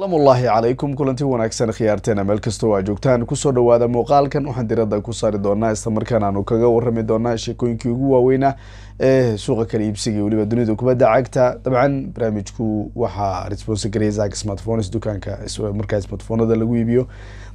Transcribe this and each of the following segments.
alamulaahi calaykum kulanti wanaagsan khiyaarteena meel kastoo aa joogtaan kusoo dhawaada muuqaalkan waxaan diradda ku saari doonaa islamarkaan aanu kaga warrami doonaa sheekooyinkii ugu waaweynaa ee suuqa kala iibsiga weliba dunida kubadda cagta dabcan barnaamijku waxaa responsi garaya zaak smartphones dukaanka markaa smartphonada lagu iibiyo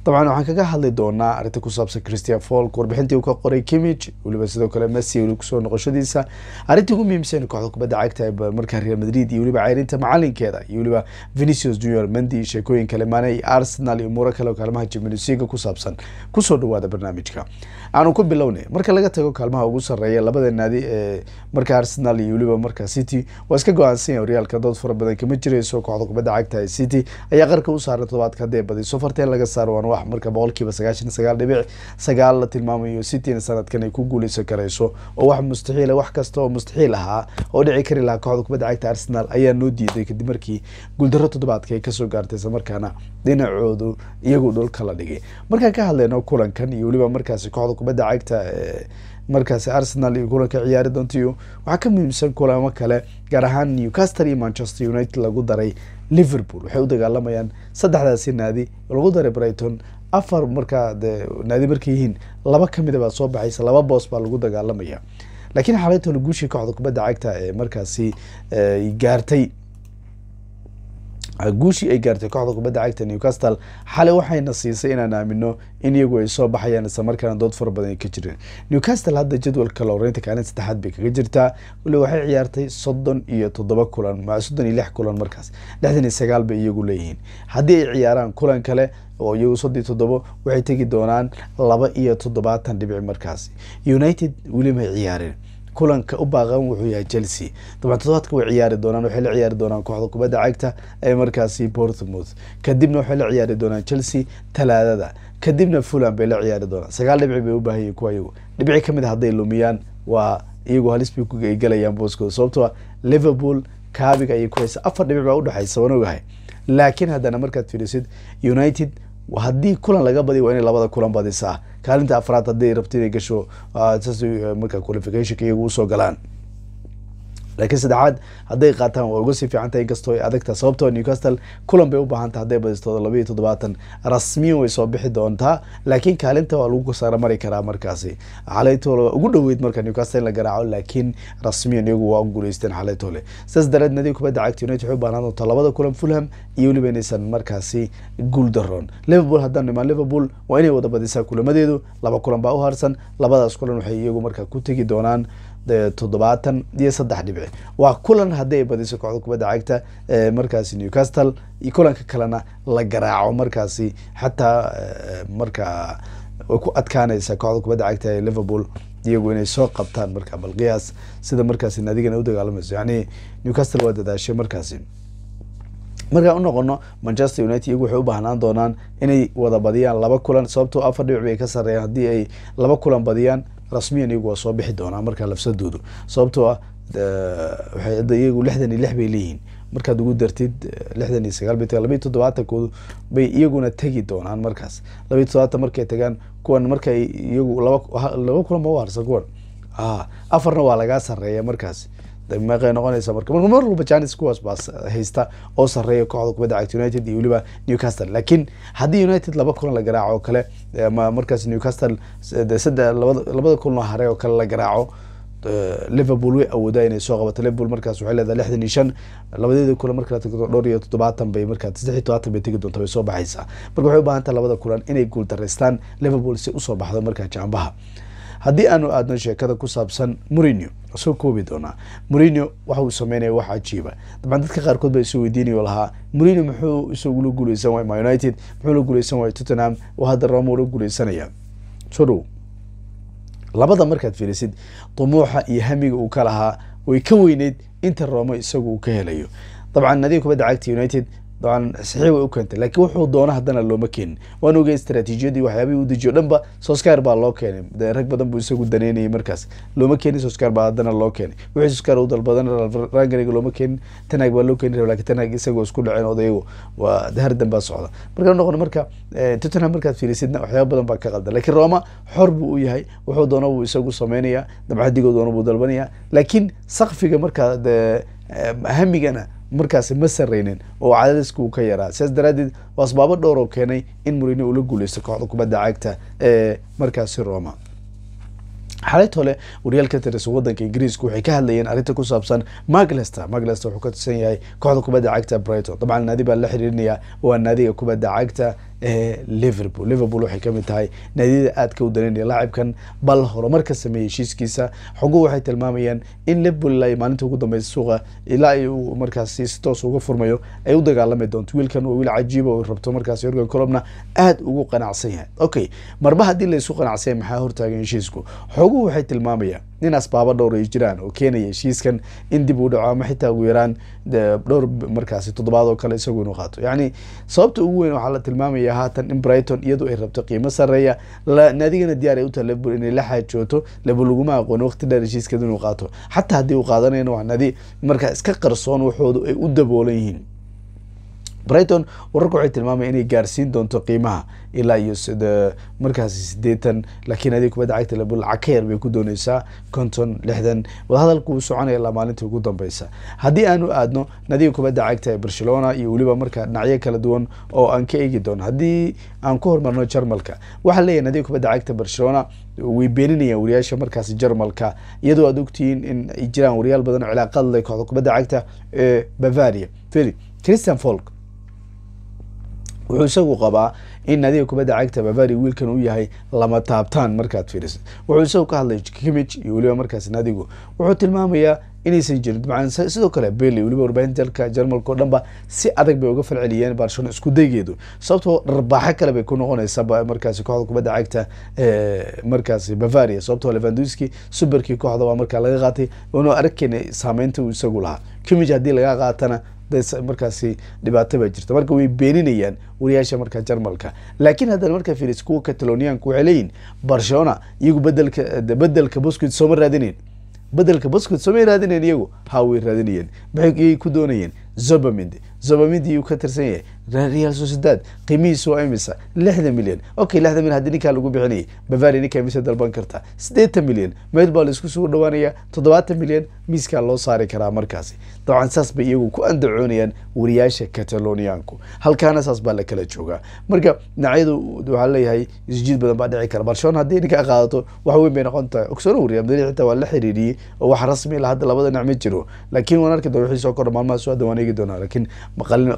dabcan waxaan kaga hadli doonaa arrinta ku saabsan christian folk warbixintii uu ka qoray kimig weliba sidoo kale messi kusoo noqoshadiisa arrintii ugu muhiimsan kooxda kubadda cagta markaa real madrid iyo weliba ceyrinta macalinkeeda iyo weliba venicius junior mendy sheekooyin kale maanay arsenal iyo umuuro kale oo kaalmaha jimilisiga ku saabsan kusoo dhawaada barnaamijka aanu ku bilownay marka laga tago kaalmaha ugu sareeya labada naadi ee marka arsenal iyo weliba marka city waa iska go-aansanya horyaalka dood fara badan kama jirayso kooxda kubadda cagta ee city ayaa qarka u saaran todobaadka hadday badiso farteen laga saaro wax marka boqolkiiba sagaashan sagaal dhibic sagaal la tilmaamayo cityn sanadkan ay ku guuleysan karayso oo wax mustaxiila ah, wax kasta oo mustaxiil ahaa oo dhici kari lahaa kooxda kubadda cagta arsenal ayaa noo diiday kadib markii guuldarro toddobaadka ay kasoo gaartay islamarkaana dhinacoodu iyagu dhulka la dhigay markaan ka hadlayno kulankan iyo weliba markaasi kooxda kubadda cagta eh, markaasi arsenal iyo kulanka ciyaari doontayo waxaa ka muhiimsan kulamo kale gaar ahaan newcaster iyo manchester united lagu daray liverpool waxay u dagaalamayaan saddexdaasi naadi lagu daray brighton afar markaa de naadi markay yihiin laba ka mida ah baa soo baxaysa laba boos baa lagu dagaalamaya laakiin xalaytola guushii kooxda kubadda cagta ee markaasi eh, gaartay guushii ay gaartay kooxda kubadda cagta newcastle xalay waxayna siisay inaan aamino in iyagu ay soo baxayaan islamarkaana dood fara badan ay ka jireen newcastle hadda jadwalka looreynta kaalin saddexaad bay kaga jirtaa wali waxay ciyaartay soddon iyo toddoba kulan soddon iyo lix kulan markaas lixdan iyo sagaal bay iyagu leeyihiin haddii ay ciyaaraan kulan kale oo iyagu soddon iyo toddobo waxay tegi doonaan laba iyo toddobaatan dhibic markaas united weli may ciyaareen kulanka u baaqan wuxuu yahay chelsea dabcan toddobaadka way ciyaari doonaan waxay la ciyaari doonaan kooxda kubadda cagta ee markaasi bortmouth kadibna waxay la ciyaari doonaan chelsea talaadada kadibna fulan bay la ciyaari doonaan sagaal dhibci bay u baahanyeen kuwa iyagu dhibci ka mid a ah hadday lumiyaan waa iyagu halis bay galayaan booskooda sababtoo ah liverpool kaabiga ayay ku haysa afar dhibic baa udhexaysa waan ogahay laakiin haddana markaad fiirisid united haddii kulan laga badiy waa inay labada kulan badisaa kaalinta afraad hadday rabto inay gasho ah, eh, markaa qualificationka iyagu usoo galaan laakiin saddexaad hadday qaataan waa uga sii fiican inkastoo ay adagta sababtoo newcastle kulan bay u baahanta hadday badistooda labayo toddobaatan rasmiyan way soo bixi doontaa laakiin kaalinta waa lagu kasaara mari karaa markaasi xaleytoole waa ugu dhoweyd marka newcastle in la garaaco laakiin rasmiyan iyagu waa u guuleysteen xaleytoole sidaas darteed nadiib kubadda cagta united waxay u baahnaan doontaa labada kulan fulham iyo weliba inaysan markaasi guul liverpool haddaan imaan liverpool waa inay wada badisaa kulamadeedu laba kulan baa u harsan labadaas kulan waxay iyagu markaa ku tegi doonaan todobaatan iyo saddex dhibic waa kulan haddii ay badiso kooxda kubadda cagta eh, markaasi newcastle kulanka kalena la garaaco markaasi xataa eh, markaa way ku adkaanaysaa kooxda kubadda cagta ee liverpool iyagu inay soo qabtaan markaa balqiyaas sida markaasi naadigan u dagaalamayso yani newcastle waa dadaashay markaasi markaan unoqono manchester united iyagu waxay u baahnaan doonaan inay wada badiyaan laba kulan sababtoo ah afar dhibic bay ka sareeyaan haddii ay laba kulan badiyaan rasmiyan iyagu waa soo bixi doonaa markaa lafsadoodu sababtoo ah waxay hadda iyagu lixdan iyo lix bay leeyihiin markaad ugu dartid lixdan iyo sagaal bay tagaan labaiyo toddobaatankoodu bay iyaguna tegi doonaan markaas labaiyo toddobaatan markay tagaan kuwan markay iyagu laba laba kulan ma u harsa kuwan a afarna waa lagaa sareeya markaas meeqay noqonaysa marka marka mar walba janis kuwaas baa haysta oo sareeya kooxda kubadda cagta united iyo weliba newcastle laakiin haddii united laba kulan la garaaco oo kale markaas newcastle sade labada labada kulanoo harey oo kale la garaaco liverpool way awoodaa inay soo qabato liverpool markaas waxay leedahay lixdan iyo shan labadeeda kulan marka la dhowr iyo toddobaatan bay markaa saddex iyo todobaatan bay tegi doonta way soo baxaysaa marka waxay u baahan taha labada kulan inay guul daraystaan liverpool si usoo baxdo markaa jaambaha haddii aanu aadno sheekada ku saabsan murino soo koobi doonaa murino waxa uu sameynaya wax cajiiba dabcan dadka qaarkood baa isu weydiinayo lahaa murino muxuu isagula guuleysan waay m united muxuu la guuleysan waay tottenham oo hadda ramo la guuleysanaya soo dhow labada markaad fiirisid dumuuxa iyo hamiga uu ka lahaa way ka weyneyd inta romo isagu uu ka helayo dabcan adiga kubadda cagta united dabcan saxiix way u keentay laakiin wuxuu doono haddana looma keenin waan ogey istraatiijiyadii waxyaabihii u dejiyo dhanba soskar baa loo keenay de rag badan buu isagu daneynayay markaas looma keenin soskar baa haddana loo keenay wixii soskar u dalbadan rangarega looma keenin tanaag baa loo keeni raba lakin tanaag isagoo isku dhaceen odayagu waa hardan baa socda markaan noqon marka eh, tottenham markaad fiirisidna waxyaaba badan baa ka qaldan lakiin roma xor buu u yahay wuxuu doono buu isagu sameynayaa dabcadigoo doono buu dalbanayaa laakiin sakfiga markaa de eh, hamigana markaasi ma sareynin oo cadaadisku uu ka yaraa sidaas daraaddeed waa asbaabo dhowr oo keenay in murino ula guuleysto kooxda kubadda cagta ee markaasi roma xalid hole wariyaalka tirsan wadanka ingiriiska waxay ka hadlayeen arrinta ku saabsan maclester maclester wuxuu ka tirsan yahay kooxda kubadda cagta brighton dabcan naadi baa la xiriirinaya waa naadiga kubadda cagta liverpool liverpool waxay kamid tahay naadiyada aadka u daneynaya laacibkan bal horumar ka sameeyey heshiiskiisa xogo waxay tilmaamayaan in liverpool ilaa maalinta ugu dambeysa suuqa ilaa ay markaasi si toos uga furmayo ay u dagaalami doonto wiilkan waa wiil cajiiba ah oo rabto markaasi yorgan colomna aada ugu qanacsan yahay okay marba haddii laysu qanacsanya maxaa hortaagan heshiisku xogo waxay tilmaamayaan nin asbaabo dhowr ay jiraan oo keenaya heshiiskan in dib uu dhaco ama xitaa ugu yaraan dhowr markaasi toddobaad oo kale isagu inuu qaato yacni sababta ugu weyn waxaa la tilmaamaya haatan in brighton iyadu ay rabto qiimo sareeya naadigana diyaar ay u tahay liverpool inay la xaajooto liverpool laguma aqoon waqti dheer heshiiskan inuu qaato xataa haddii uu qaadanayna waa nadi markaa iska qarsoon waxoodu ay u daboolan yihiin brighton wararku waxay tilmaamaya inay gaarsiin doonto qiimaha ilaa iyo markaasi siddeetan laakiin adig kubadda cagta liverpool lacag ka yar bay ku dooneysaa konton lixdan wadahadalku uu soconaya ilaa maalintii ugu dambeysa haddii aanu aadno nadiga kubadda cagta ee barcelona iyo weliba markaa dhinacyo kala duwan oo aan ka eegi doono haddii aan ku hormarno jarmalka waxaa leeyahay nadiga kubadda cagta barcelona way beeninayaan wariyaasha markaasi jarmalka iyadoo aad ogtihiin in ay jiraan wariyaal badan oo cilaaqaad leh kooxda kubadda cagta ee bavaria feli christian folk wuxuu isagu qabaa in naadiga kubadda cagta bavari wiilkan uu yahay lama taabtaan markaad fiirisid wuxuu isagu ka hadlay kimij iyo weliba markaas naadigu wuxuu tilmaamayaa inaysan jirin dabcan sidoo kale beli weliba warbaahinta jarmalka o dhan si adag bay uga falceliyeen barcelona isku daygeedu sababtoo dharbaaxo kale bay ku noqonaysa markaasi kooxda kubadda cagta eh, markaasi bavaria sababtoo levanduski superkii kooxda waa markaa laga qaatay waanu arag saameynta uu isagu lahaa kimij haddii laga qaatana markaasi dhibaato baa jirta marka way beeninayaan wariyaasha markaa jarmalka laakiin haddana markaa firis kuwa catalonianka waxay leeyihin barcelona iyagu bedelka bedelka busquid sooma raadineen bedelka busquid soomay raadineen iyagu ha way raadinayeen maxay ku doonayeen zobamid zobamid yuu ka tirsan yahay real sociedad qiimihiisu waa imisa lixdan milyan okay lixdan milyan hadii ninkaa lagu bixinayay bavary ninkaa mise dalban karta siddeetan milyan meel baa la isku dhawaanayaa toddobaatan milyan miiskaa loo saari karaa markaasi dabcan saas bay iyagu ku andacoonayaan wariyaasha kataloniyaanku halkaana saas baa la kala joogaa marka dhinacyadu waxaa leeyahay isjiid badan baa dhici kara barcelona haddii ninkaa qaadato wax weyn bay noqon tahay ogsoona wariya madaxii waa la xiriiriyey oo wax rasmi la ah, hadda labada dhinac ma jiro laakiin waan arki doona wixii soo kordha maalmahaas waa dhawaanay sheegi doonaa lakiin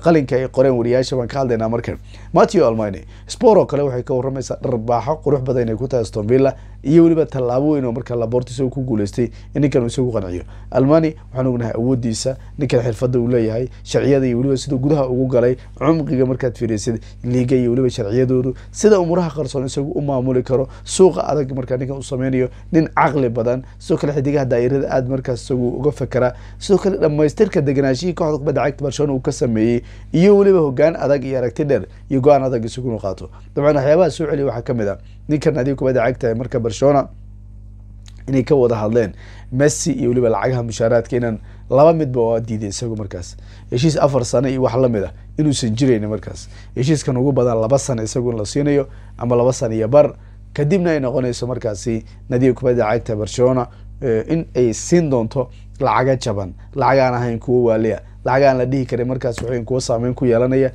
qalinka ay qoreen wariyaasha baan ka hadlaynaa markan matthew almine spor oo kale waxay ka warramaysaa dharbaaxo qurux badan inay ku tahay stonvilla iyo weliba tallaabo weyn oo markaa laboort ku guuleystay in ninkan isagu qanciyo almani waxaan ognahay awoodiisa ninkan xirfadda uu leeyahay sharciyada iyo weliba siduu gudaha ugu galay cumqiga markaad fiiriysid liiga iyo weliba sharciyadoodu sida umuraha qarsoon isagu u maamuli karo suuqa adag markaa ninkan u sameynayo nin caqli badan sidoo kale xidigaha daa'irada aada markaas isagu uga fekera sidoo kale dhammaystirka deganaashihii kooxda kubadda cagta barcelona uu ka sameeyey iyo weliba hogaan adag iyo aragti dheer iyo go-aan adag isaguna qaato dabcan waxyaabaha soo celiya waxaa ka mid a ah ninkan adiga kubadda cagtahay marka barcelona inay ka wada hadleen messi iyo weliba lacagaha mushaaraadka inaan laba midba waa diiday isagu markaas heshiis afar sano iyo wax lamid ah inuusan jirayna markaas heshiiskan ugu badan laba sano isagu in la siinayo ama laba sano iyo bar kadibna ay noqonayso markaasi nadiga kubadda cagta barcelona eh, in ay siin doonto lacaga jaban lacag aan ahayn kuwo waaliya lacag aan la dhihi karin markaas waxn kuwa saameyn ku yeelanaya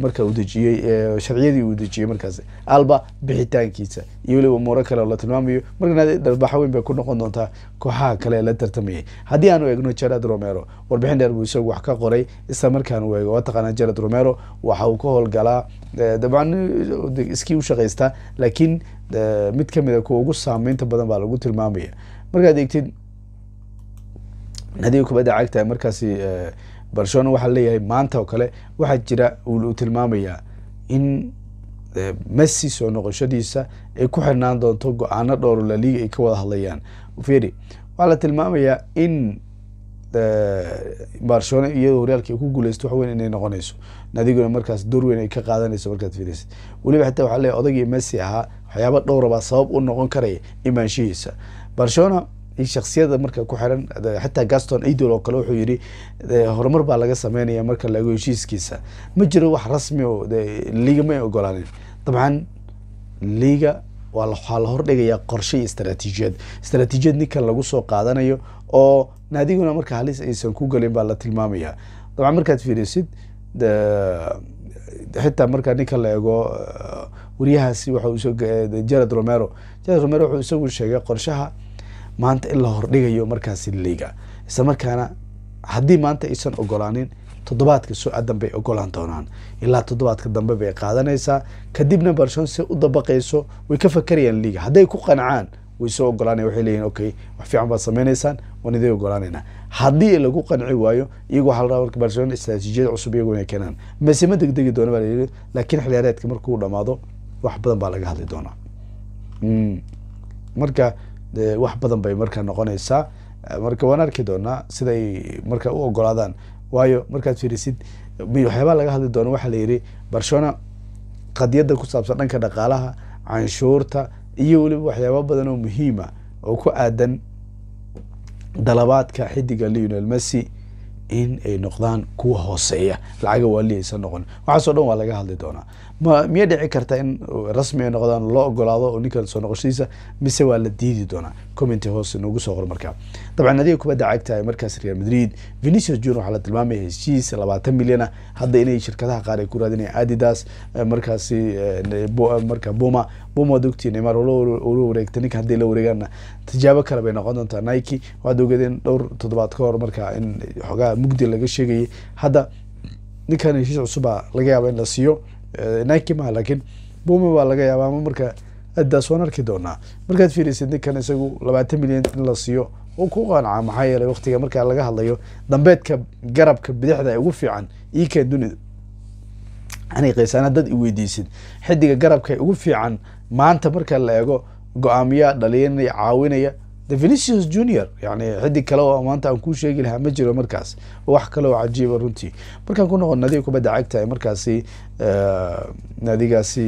marka udejiyey sharciyadii uu dejiyey markaas alba bixitaankiisa iyo weliba umuuro kale oo la tilmaamayo markan dharbaxa weyn bay ku noqon doontaa kooxaha kale la tartamayay haddii aanu eegno jared romero warbixin dheer buu isagu wax ka qoray isla markaanu eego waa taqaanaa jared romero waxa uu ka howlgalaa dabcan iskii u shaqaystaa laakiin mid kamid a ah kuwa ugu saameynta badan baa lagu tilmaamaya markaad eegtid adiga kubadda cagta markaasi eh, barcelona waxaa leeyahay maanta oo kale waxaa jira uu tilmaamayaa in eh, messi soo noqoshadiisa ay ku xirnaan doonto go-aano dhowro laliga ay ka wada hadlayaan feri waxaa la tilmaamayaa in eh, barcelona iyadoo horyaalka ay ku guuleysto wax inay noqonayso nadiguna markaas door weyn ay ka qaadanayso markaad fiiraysid weliba xitaa waxaa leeyahay odagii messi ahaa waxyaaba dhowrabaa ah sabab u noqon karaya imaanshihiisa barcelona shaksiyada marka ku xiran xataa gaston idol oo kale wuxuu yidhi horumar baa laga sameynaya marka la heshiiskiisa ma jiro wax rasmi oo liiga may ogolaanin dabcan liiga waxaa la hordhigayaa qorshe iyo istaraatiijiyad istaraatiijiyad ninkan lagu soo qaadanayo oo naadiguna marka halis aysan ku gelin baa la tilmaamayaa dabcan markaad fiirisid xitaa marka ninka la ego waryahaasi waxa jared romero jared romero wuxuu isagu sheegay qorshaha maanta in la hordhigayo markaasi liiga isla markaana haddii maanta aysan ogolaanin toddobaadka soo bay ogolaan doonaan ilaa toddobaadka dambe bay qaadanaysaa kadibna barshonse u dabaqayso way ka fakerayaan liiga hadday ku qancaan way soo ogolaanaya waxay leeyihin okay wax fiican baad sameynaysaan waan idin ogolaanaynaa haddii lagu qanci waayo iyagu waxaa la marka barcelona istraatiijiyada cusub iyagu inay keenaan mise ma degdegi doona baa layihi laakiin xiliyaareedka markuu dhamaado wax badan baa laga hadli doonaa mm. marka de wax badan bay markaa noqonaysaa eh, marka waan arki doonaa siday markaa u ogolaadaan waayo markaad fiirisid waxyaabaa laga hadli doona waxaa layidhi barshona qadiyadda ku saabsan dhanka dhaqaalaha canshuurta iyo weliba waxyaaba badan oo muhiima oo ku aadan dalabaadka xidiga leonel messy in ay noqdaan kuwa hooseeya lacaga waalihaysa noqon waxaasoo dhan waa laga hadli doonaa ma miyay dhici karta in rasmi ay noqdaan loo ogolaado oo ninkan soo noqoshadiisa mise waa la diidi doonaa commenty hoose noogu soo qor markaa dabcan adiga kubadda cagta markaas real madrid venicius jun waxaa la tilmaamaya heshiis labaatan milyana ah. hadda inay shirkadaha qaar ay ku raadinaya adidas eh, markaasi eh, eh, marka buma buma ad ogtii neymar ula wareegta ninka hadday la wareegaanna tijaabo kale bay noqon doontaa nike waxaad ogeedeen dhowr toddobaad ka hor markaa in xogaa mugdi laga sheegayay hadda ninkan heshiis cusuba laga yaaba in la siiyo naki maha laakiin bome baa laga yaaba ama marka adaas waan arki doonaa markaad fiiraysid ninkan isagu labaatan milyan in la siiyo u ku qaanca maxaa yeeley waktiga markaa laga hadlayo dambeedka garabka bidixda ee ugu fiican ikan e dunida aniqaysa haddaad iweydiisid xidiga garabka ee ugu fiican maanta marka la eego go-aamiyaa dhalinaya caawinaya the venicius junior yani ciddi kale oo maanta aan kuu sheegi lahaa ma jiro markaas wax kale oo cajiiba runtii markaan ku noqon naadiga kubadda cagta ee markaasi naadigaasi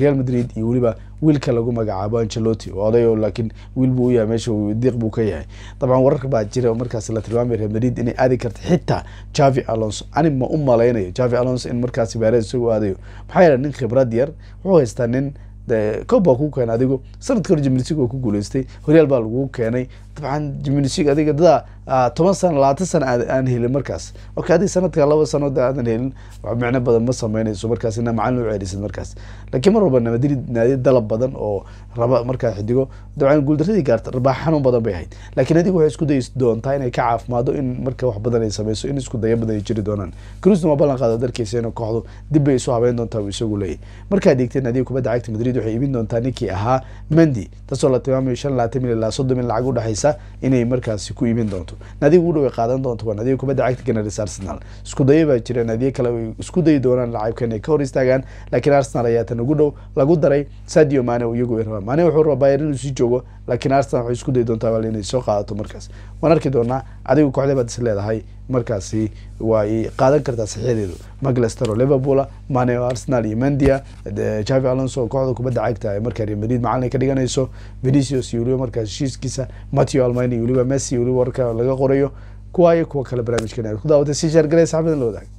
real madrid iyo weliba wiilka lagu magacaabo angelotti oo odayo laakiin wiil buu u yahay meesha diiq buu ka yahay dabcan wararka baa jira oo markaasi la tilmaamay real madrid inay aadi karta xitaa javi alonso anima u malaynayo javi alonso in markaasi beere isagu aadayo maxaa yeele nin khibrad yar wuxuu haystaa nin de coob waa kuu keenay adigo sanadka hore jimilsig waa ku guuleystay horyaal baa laguu keenay dabcan jimnishig adiga dadaa ah, toban sana labaatan sana aan helin markaas okay adiga sanadka laba sanooda aadan helin wax micno badan ma sameynayso markaas inaa macalin u ceelisid markaas laakiin mar walba namadili naadiya dalab badan oo raba markaa xidigo dabcan guuldaradii gaarta rabaax xanuun badan bay ahayd laakiin adiga waxay isku dayi doontaa inay ka caafimaado in marka wax badan ay sameyso in isku daya badan ay jiri doonaan crusna waa ballan qaada darkiisa kooxdu dib bay isu habeyn doontaa uu isagu leeyahy markaad dhigteen adiga kubadda cagta madrid waxay iibin doontaa ninkii ahaa mendi taasoo la tilmaamayo shan labaatan milyan ilaa soddon milyan lacag udhexaysa sheegaysa inay markaasi ku iibin doonto nadiga ugu dhow ay qaadan doonto waa naadiga kubadda cagta ganadis arsenal isku dayo baa jira naadiga kale ay isku dayi doonaan lacaabka inay ka hor istaagaan laakiin arsenal ayaa tan ugu dhow lagu daray sadio maane iyagu ay rabaan maane wuxuu rabaa bayer inuu sii joogo laakiin arsenal waxay isku dayi doontaa inay soo qaadato markaas waan arki doonaa adigu kooxdee baad is leedahay markaasi way qaadan kartaa saxiixdeedu maclester oo liverpool mane arsenal iyo mandia javi alonso kooxda kubadda cagta ee markaa real madrid macalin ka dhiganayso venicius iyo waliba markaas heshiiskiisa matteo almani iyo waliba messi waliba warka laga qorayo kuwaayo kuwa kale barnaamijkan aad ku daawatay si sheergalay saxabadan la wadaag